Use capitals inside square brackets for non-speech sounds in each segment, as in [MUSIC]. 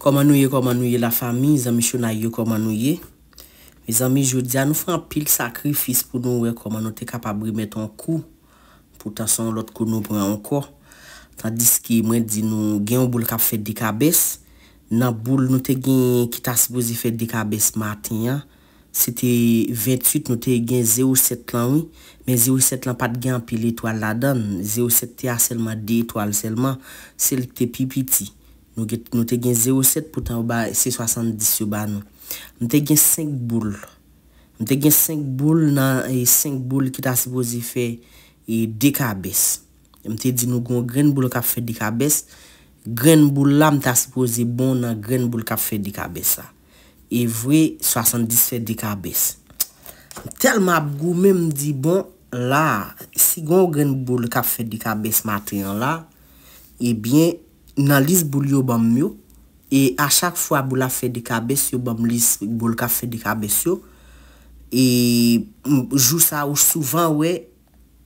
Koman nouye, koman nouye la fami, mi zami chou na yo koman nouye. Mi zami joudia, nou fwa an pil sakrifis pou nou we koman nou te kapabri met an kou. Po tason lot kou nou bre an kou. Tandis ki mwen di nou gen ou boul kap fet dikabes. Nan boul nou te gen kitas bozi fet dikabes matin ya. Sete 28 nou te gen 07 lan we. Men 07 lan pat gen an pil etwal la dan. 07 te a selman de etwal selman. Sel te pi piti. Nou te gen 07 pou tan ou ba 670 ou ba nou. Mwen te gen 5 boule. Mwen te gen 5 boule nan 5 boule ki ta se bozi fe dekabes. Mwen te gen nou gen boule ka fe dekabes. Gen boule la mwen ta se bozi bon nan gen boule ka fe dekabes la. E vwe 70 fe dekabes. Tel mwen ap gou mwen mwen di bon la. Si gen ou gen boule ka fe dekabes matri an la. Ebyen. Eh nan lis boul yo banm yo, e a chak fwa boul la fe dekabes, yo banm lis boul ka fe dekabes yo, e jou sa ou souvan we,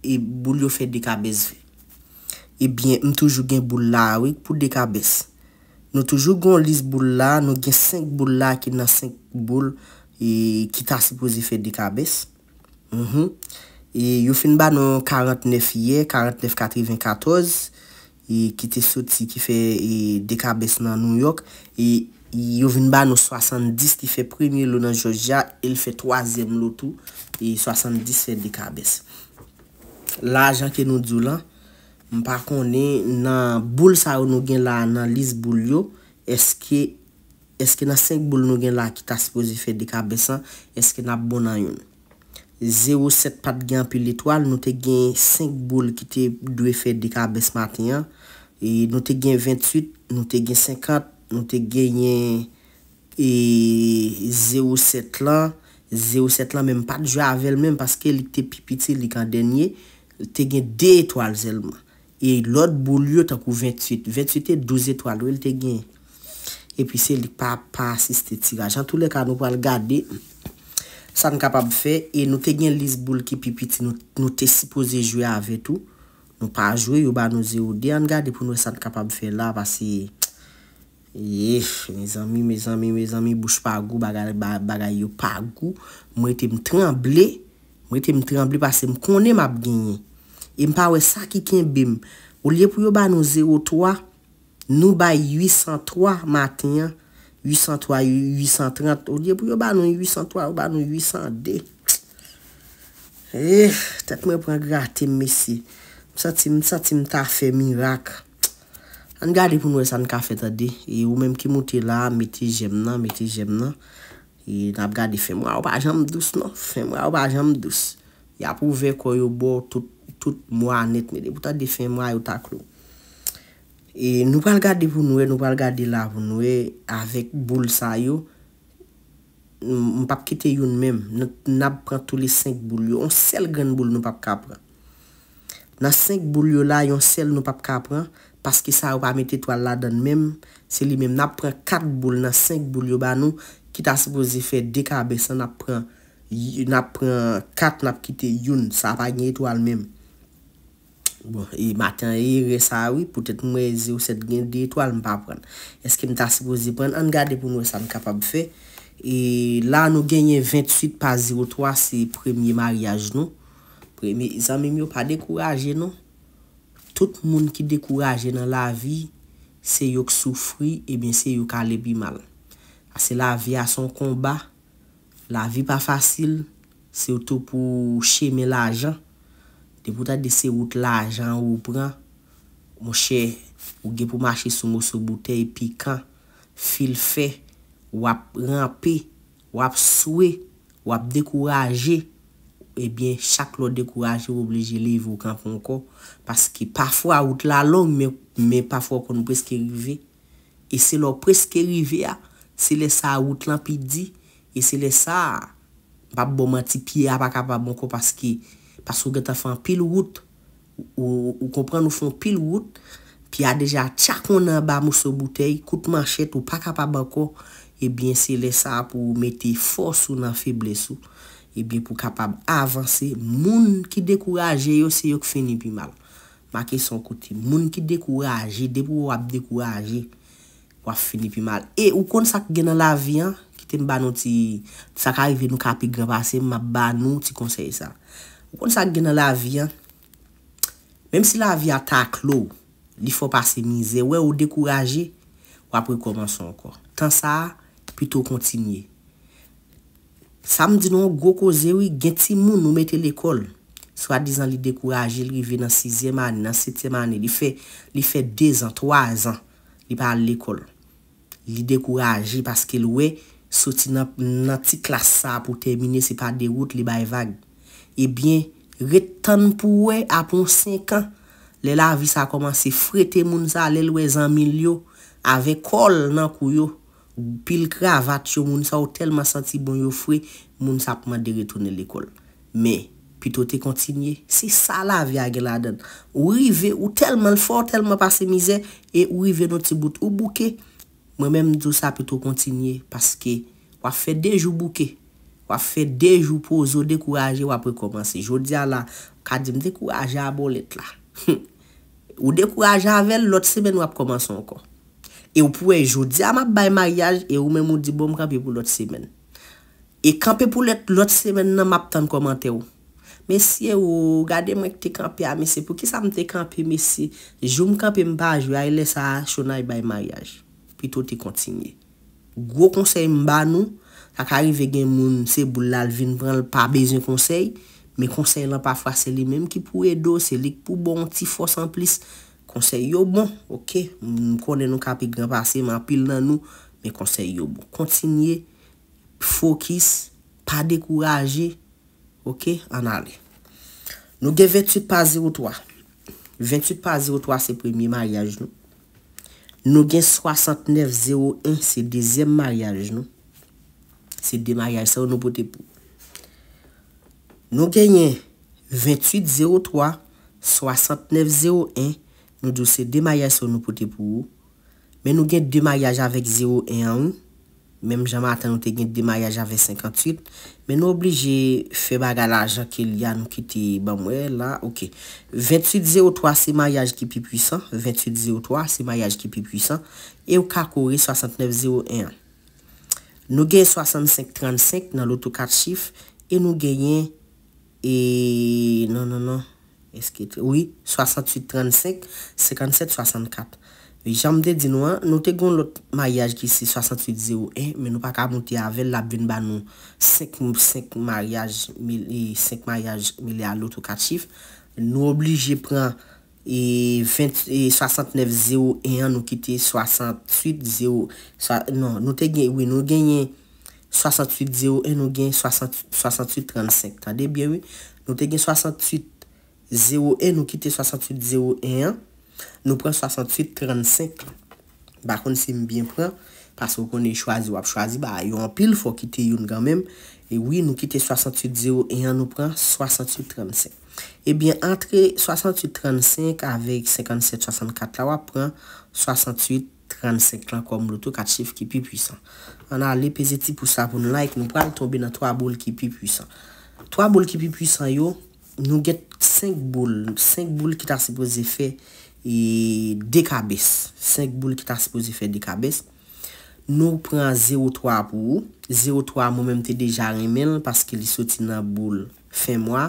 e boul yo fe dekabes ve. Ebyen, m toujou gen boul la we, pou dekabes. Nou toujou gon lis boul la, nou gen 5 boul la ki nan 5 boul, e ki ta sipoze fe dekabes. Mhm. E yo fin ba nou 49 ye, 49, 94, E ki te soti ki fe e, dekabes nan Nouyok e, Yo vin ba nou 70 ki fe premye lou nan Georgia El fe 3em loutou E 70 fe dekabes La ajan ki nou djou la Par konen nan boul sa ou nou gen la nan lis boul yo Eske nan 5 boul nou gen la ki ta sipoze fe dekabes an Eske nan bonan yon 07 pat gen apil etoal, nou te gen 5 bol ki te dwe fe dekabes mati an. E nou te gen 28, nou te gen 50, nou te gen 07 e, lan, 07 lan menm pat jwa avel menm paske li te pipiti li kan denye. Te gen 2 etoal zelman. E lot bol yo tan kou 28, 28 e 12 etoal ou el te gen. E pi se li pa pa si ste tiga. Jan tou le ka nou pal gade. Sa nou kapab fe, e nou te gen Lisboul ki pipiti, nou te sipoze jwe avetou. Nou pa jwe, yo ba nou 0-2, an gade pou nou e sa nou kapab fe la, pasi, yef, me zami, me zami, me zami, bouche pa gou, bagay yo pa gou, mwen te mtremble, mwen te mtremble pasi mkone map genye. E mpawe sa ki ken bim, ou liye pou yo ba nou 0-3, nou ba 803 matinye, 800 towa, 830 towa, diye pou yo banon 800 towa, eh, non. yo banon 800 de. Tet mwen pou an gati mwen si. Mwen sati mwen ta fe mirak. An gati pou mwen san ka fe ta de. E ou menm ki mwen te la, meti jem nan, meti jem nan. E nap gati fe mwen, ou pa jem douz nan. Fe mwen, ou pa jem douz. Ya pou ve kou yo bo tout mwa net me de. Pouta di fe mwen yo tak loun. E nou pal gade pou nou e, nou pal gade la pou nou e, avèk boul sa yo, mpap kite yon mèm, nap pran tou li 5 boul yo, yon sel gen boul nou pap kap pran. Nan 5 boul yo la, yon sel nou pap kap pran, paski sa wap amet eto al la dan mèm, se li mèm, nap pran 4 boul nan 5 boul yo ba nou, ki ta sepozi fè dekabè sa nap pran 4 nap kite yon, sa ap agen eto al mèm. Bon, e matin e re sa oui, pou tèt mwen 07 gen di etoal mpa pren. Eske mta sepozi pren, an gade pou nou sa an kapab fe. E la nou genye 28 pa 03, se premye maryaj nou. Premye, zan mwen myo pa dekouraje nou. Tout moun ki dekouraje nan la vi, se yok soufri, e ben se yok alebi mal. Ase la vi a son komba, la vi pa fasil, se yotou pou cheme la jan. de pou ta dese out la ajan ou ou pran, mou che ou ge pou machi sou mou sou boutei, pi kan, fil fe, wap rampi, wap soue, wap dekouraje, ebyen eh chak lo dekouraje oubleje li yivou kan pon kon, paski pafwa out la long, men pafwa kon ou preske rive, e se lo preske rive a, se le sa out lan pi di, e se le sa, pap bomantipi apaka pa bon kon paski, Pasou gen ta fan pil wout, ou kompren nou fan pil wout, pi a deja tchakoun nan ba mous sou boutei, kout manchet ou pa kapab anko, ebyen eh se le sa pou meti fos ou nan feble sou, ebyen eh pou kapab avanse, moun ki dekouraje yo se yo ki feni pi mal. Ma keson kouti, moun ki dekouraje, depo wap dekouraje, wap feni pi mal. E ou kon sa gen nan la vi an, ki te mba nou ti sakarive nou kapi greba se, mba nou ti konseye sa. O kon sa gen nan la vi an, mem si la vi a ta klo, li fo pase mi ze, we ou dekouraje, wapre koman son kon. Tan sa, pito kontinye. Samdi nou, goko ze, gen ti moun ou mette l'ekol, swa dizan li dekouraje, li vi nan 6e mani, nan 7e mani, li fe, li fe 2 an, 3 an, li pa l'ekol. Li dekouraje, paske lou we, soti nan ti klasa, pou termine, se pa de wot, li bay vag. Ebyen, eh retan pou we apon 5 an Le la vi sa komanse frete moun sa le lwe zanmil yo Ave kol nan kou yo Pil kravat yo moun sa ou telman santi bon yo fre Moun sa pouman de retone le kol Me, pito te kontinye Se sa la vi a geladen Ou rive ou telman lfor, telman pase mize E ou rive nou te bout ou bouke Mwen menm do sa pito kontinye Paske wafet dej ou bouke Wap fe dejou pou zo dekouraje wap prekomanse. Jou diya la, kadim dekouraje a bol et la. [LAUGHS] Ou dekouraje a vel, lot semen wap komanse ankon. E ou pou e, jou diya map baye maryaj, e ou men mou di bom kapi pou lot semen. E kampe pou let lot semen nan map tan komante ou. Mesi e ou, gade mwen te kampe a mesi, pou ki sa mwen te kampe mesi, jou mou kampe mba, jou aile sa chonay e baye maryaj. Pi to te kontinye. Gwo konsey mba nou, Akari ve gen moun se boulal vin pran l pa bezon konsey. Men konsey lan pa fwa se li menm ki pou edo, se li pou bon, ti fwa san plis. Konsey yo bon, ok? M konen nou ka pi gran pa se, m apil nan nou. Men konsey yo bon. Kontinye, fwokis, pa dekouraje, ok? An ale. Nou gen 28 pa 03. 28 pa 03 se premi marjaj nou. Nou gen 69 01 se dezem marjaj nou. Se demayaj se ou nou pote pou. Nou genyen 28,03, 69,01. Nou diyo se demayaj se ou nou pote pou. Men nou genye demayaj avek 0,01. Mem jama ata nou te genye demayaj avek 58. Men nou oblije fe baga la ajan ke liya nou kite bamwe la. 28,03 se mayaj ki pi pwisan. 28,03 se mayaj ki pi pwisan. E ou kakore 69,01 an. Nou genye 65-35 nan loutou 4 chif, e nou genye 68-35, 57-64. Jambde di nou an, nou te kon loutou mayaj ki si 68-01, men nou pa ka mouti avèl la bin ban nou. 5 mayaj milè a loutou 4 chif, nou oblige pren. E 69-0-1 e nou kite 68-0 Non nou te genye 68-0-1 nou genye 68-35 Tande bien ou Nou te genye 68-0-1 nou kite 68-0-1 Nou pren 68-35 Bakon se mbyen pren Paske kon e chwazi wap chwazi Ba yon pil fwo kite yon gammem E oui nou kite 68-0-1 nou pren 68-35 Ebyen entre 68.35 avèk 57.64 la wapren 68.35 lan koum loutou kat chif ki pi pwisan. An alè pe zeti pou sa pou nou la ek nou pran tombe nan 3 bol ki pi pwisan. 3 bol ki pi pwisan yo nou get 5 bol. 5 bol ki ta sepoze fe e, dekabes. 5 bol ki ta sepoze fe dekabes. Nou pran 0.3 pou ou. 0.3 mou menm te deja remen paske li soti nan bol fe mwa.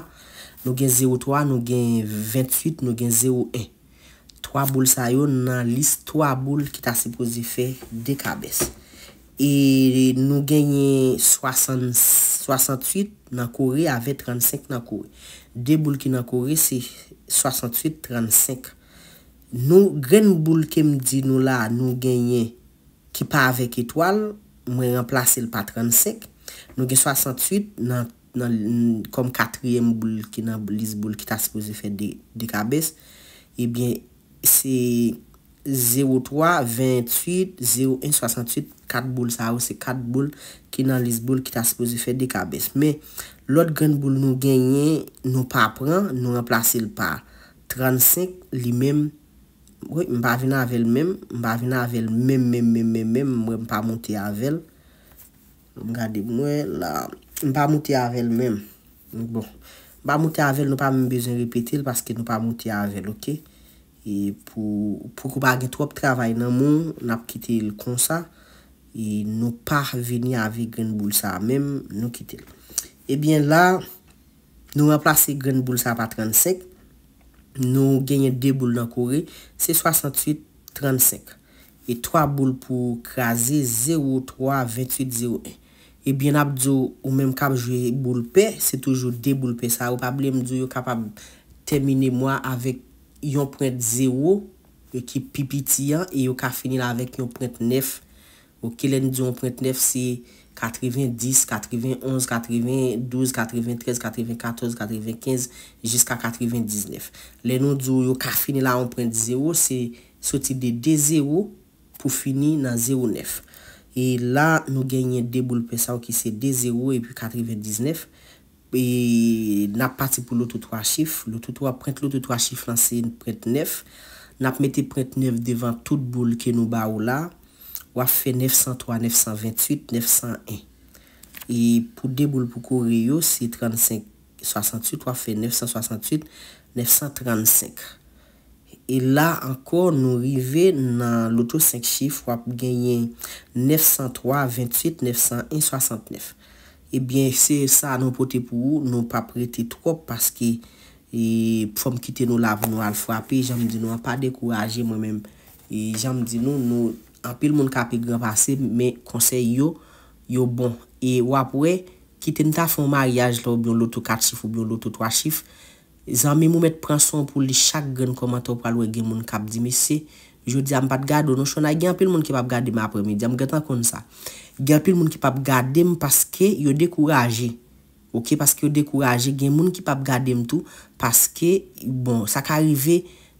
Nou gen 0-3, nou gen 28, nou gen 0-1. 3 boul sa yo nan lis, 3 boul ki ta se posi fe dekabes. E nou genye 68 nan kore ave 35 nan kore. 2 boul ki nan kore se 68-35. Nou gren boul kem di nou la nou genye ki pa avek etwal, mwen remplase l pa 35. Nou gen 68 nan kore. kom katriyem boule ki nan lisboule ki ta sepoze fè dekabès. Ebyen, eh se 0-3, 28, 0-1, 68, 4 boule. Sa ou se 4 boule ki nan lisboule ki ta sepoze fè dekabès. Me, lot grande boule nou genye, nou pa pran, nou remplase l pa. 35, li mem. Mba vina avèl mem. Mba vina avèl mem, mem, mem, mem, mem. Mwen pa monte avèl. Mwen gade mwen la... Mpa mouti avèl mèm. Bon, mpa mouti avèl nou pa mèm bezon ripetil paske nou pa mouti avèl, ok? E pou kou bagi trok travay nan moun, nap kitil kon sa, e nou parveni avi gren boul sa mèm nou kitil. Ebyen la nou replase gren boul sa pa 35, nou genye 2 boul nan kore, se 68-35. E 3 boul pou krasi 0-3-28-0-1. Ebyen ap diyo, ou menm kap jwe bolpe, se toujou debolpe sa. Ou pablem diyo, yo kap ap termine mwa avek yon point zero, yo ki pipiti yan, e yo ka finila avek yon point nef. Ou ke len diyo yon point nef, se katriven 10, katriven 11, katriven 12, katriven 13, katriven 14, katriven 15, jiska katriven 19. Le nou diyo, yo ka finila yon point zero, se soti de de zero pou fini nan zero nef. E la nou genye de boule pe sa ou ki se de 0 epi 99. E nap pati pou loutou 3 chif. Loutou 3 chif lanse prete 9. Nap mette prete 9 devan tout boule ke nou ba ou la. Ou a fe 903, 928, 901. E pou de boule pou kou reyo se 35, 68 ou a fe 968, 935. E la ankor nou rive nan loto 5 chif wap genyen 903, 28, 969. Ebyen se sa nou pote pou ou nou pa prete trop paske pou fom kite nou lavo nou al fwape. E janm di nou an pa dekouraje mwen menm. E janm di nou nou anpe l moun kapi granpase men konsey yo yo bon. E wap we kite nou ta fon maryaj lou byon loto 4 chif ou byon loto 3 chif. Zan mi mou met pranson pou li chak gen komento pralwe gen moun kap di mi se. Jou di am pat gado. Non chona gen apil moun ki pap gade ma apremi. Di am gatan kon sa. Gen apil moun ki pap gade m paske yo dekouraje. Ok? Paske yo dekouraje. Gen moun ki pap gade m tou. Paske, bon, sa ka rive.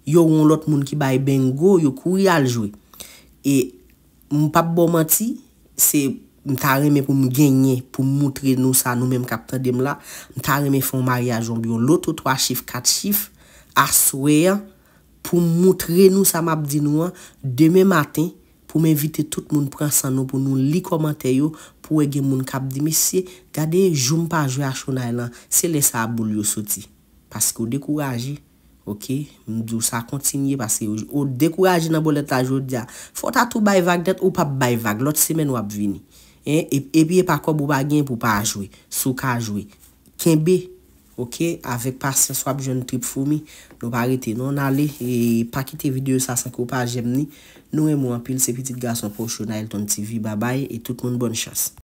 Yo roun lot moun ki baye bengo. Yo kou rial jwe. E moun pap bomanti, se... Mta reme pou m genye, pou m moutre nou sa nou men m kapta dem la. Mta reme fon mari a jombi yo. Loto 3 chif, 4 chif, aswe ya, pou m moutre nou sa map di nou an. Deme maten, pou m evite tout moun pran san nou, pou nou li komante yo, pou ege moun kap di. Mese, gade, jom pa jwe a chou na elan, se le sa abou li yo soti. Paske ou dekouraji, ok, m di ou sa kontinye, paske ou dekouraji nan bolet a joud ya. Fota tou bay vag det, ou pa bay vag, loti semen wap vini. Eh, e pi e pa ko bou bagyen pou pa a jwe. Sou ka a jwe. Ken be. Ok. Avèk pa se swab joun tripe fou mi. Nou pa a rete. Nou an ale. E pa kite videyo sa sa ko pa jem ni. Nou e mou an pil se pitit gas an pochou na Elton TV. Babay. E tout moun bon chas.